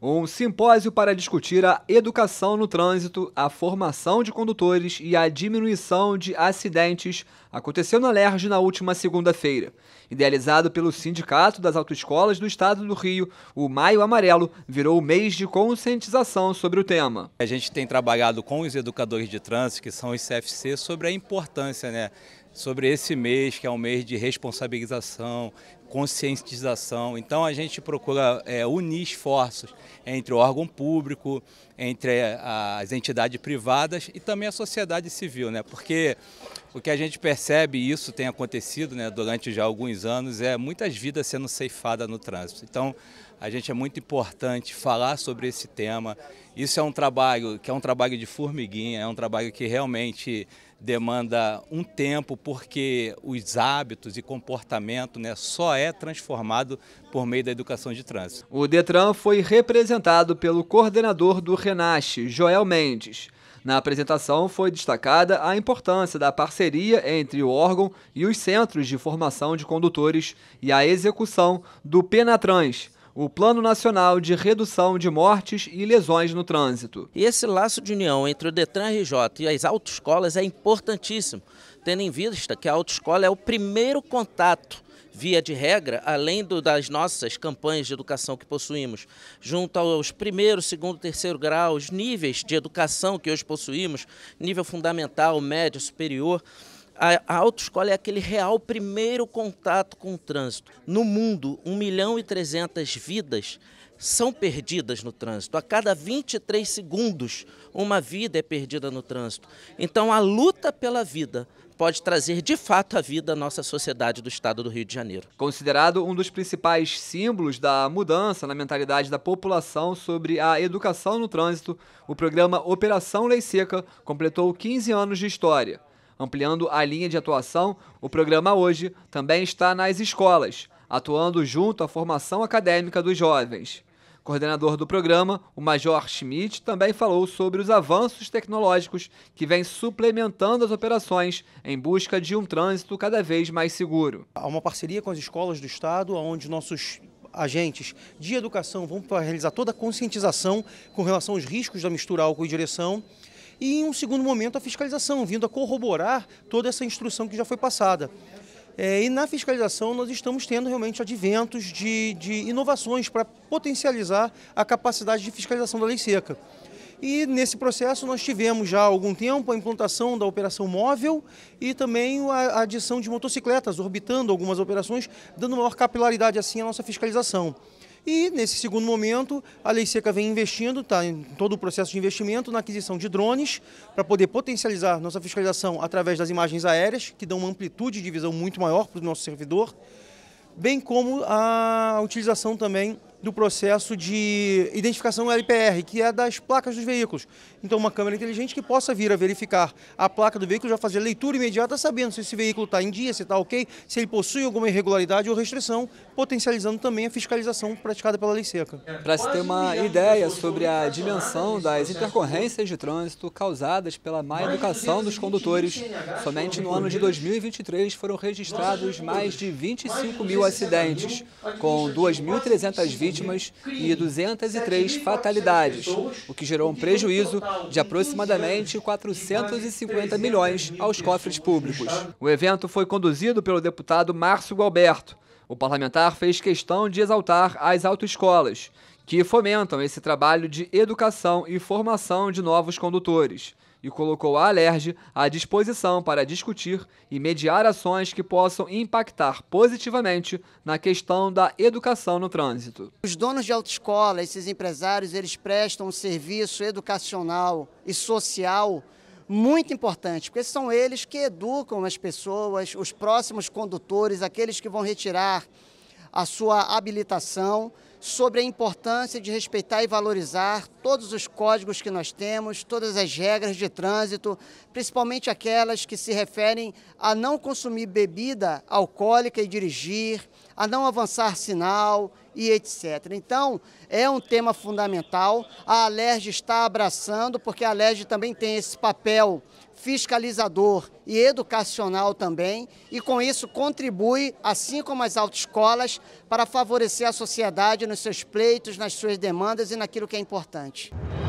Um simpósio para discutir a educação no trânsito, a formação de condutores e a diminuição de acidentes aconteceu na Lerge na última segunda-feira. Idealizado pelo Sindicato das Autoescolas do Estado do Rio, o Maio Amarelo virou o mês de conscientização sobre o tema. A gente tem trabalhado com os educadores de trânsito, que são os CFC, sobre a importância né, sobre esse mês, que é um mês de responsabilização, conscientização. Então a gente procura é, unir esforços entre o órgão público, entre eh, as entidades privadas e também a sociedade civil, né? Porque o que a gente percebe, e isso tem acontecido né, durante já alguns anos, é muitas vidas sendo ceifadas no trânsito. Então, a gente é muito importante falar sobre esse tema. Isso é um trabalho que é um trabalho de formiguinha, é um trabalho que realmente demanda um tempo, porque os hábitos e comportamento né, só é transformado por meio da educação de trânsito. O Detran foi representado pelo coordenador do RENASCE, Joel Mendes. Na apresentação foi destacada a importância da parceria entre o órgão e os centros de formação de condutores e a execução do Penatrans, o Plano Nacional de Redução de Mortes e Lesões no Trânsito. E esse laço de união entre o Detran RJ e as autoescolas é importantíssimo, tendo em vista que a autoescola é o primeiro contato via de regra, além do, das nossas campanhas de educação que possuímos, junto aos primeiro, segundo, terceiro grau, os níveis de educação que hoje possuímos, nível fundamental, médio, superior, a autoescola é aquele real primeiro contato com o trânsito. No mundo, 1 milhão e 300 vidas são perdidas no trânsito. A cada 23 segundos, uma vida é perdida no trânsito. Então, a luta pela vida pode trazer de fato a vida à nossa sociedade do estado do Rio de Janeiro. Considerado um dos principais símbolos da mudança na mentalidade da população sobre a educação no trânsito, o programa Operação Lei Seca completou 15 anos de história. Ampliando a linha de atuação, o programa hoje também está nas escolas, atuando junto à formação acadêmica dos jovens coordenador do programa, o Major Schmidt, também falou sobre os avanços tecnológicos que vêm suplementando as operações em busca de um trânsito cada vez mais seguro. Há uma parceria com as escolas do Estado, onde nossos agentes de educação vão realizar toda a conscientização com relação aos riscos da mistura álcool e direção e, em um segundo momento, a fiscalização, vindo a corroborar toda essa instrução que já foi passada. É, e na fiscalização nós estamos tendo realmente adventos de, de inovações para potencializar a capacidade de fiscalização da lei seca. E nesse processo nós tivemos já há algum tempo a implantação da operação móvel e também a adição de motocicletas orbitando algumas operações, dando maior capilaridade assim à nossa fiscalização. E nesse segundo momento, a Lei Seca vem investindo, está em todo o processo de investimento na aquisição de drones para poder potencializar nossa fiscalização através das imagens aéreas, que dão uma amplitude de visão muito maior para o nosso servidor, bem como a utilização também do processo de identificação LPR, que é das placas dos veículos. Então, uma câmera inteligente que possa vir a verificar a placa do veículo, já fazer leitura imediata, sabendo se esse veículo está em dia, se está ok, se ele possui alguma irregularidade ou restrição, potencializando também a fiscalização praticada pela lei seca. É, Para se ter uma ideia sobre a dimensão das intercorrências de trânsito causadas pela má educação dos condutores, somente no ano de 2023 foram registrados mais de 25 mil acidentes, com 2.300 vítimas vítimas e 203 fatalidades, o que gerou um prejuízo de aproximadamente 450 milhões aos cofres públicos. O evento foi conduzido pelo deputado Márcio Galberto. O parlamentar fez questão de exaltar as autoescolas que fomentam esse trabalho de educação e formação de novos condutores e colocou a Alerj à disposição para discutir e mediar ações que possam impactar positivamente na questão da educação no trânsito. Os donos de autoescola, esses empresários, eles prestam um serviço educacional e social muito importante, porque são eles que educam as pessoas, os próximos condutores, aqueles que vão retirar a sua habilitação sobre a importância de respeitar e valorizar todos os códigos que nós temos, todas as regras de trânsito, principalmente aquelas que se referem a não consumir bebida alcoólica e dirigir, a não avançar sinal e etc. Então, é um tema fundamental. A Alerj está abraçando, porque a Alerj também tem esse papel fiscalizador e educacional também, e com isso contribui, assim como as autoescolas, para favorecer a sociedade nos seus pleitos, nas suas demandas e naquilo que é importante. much.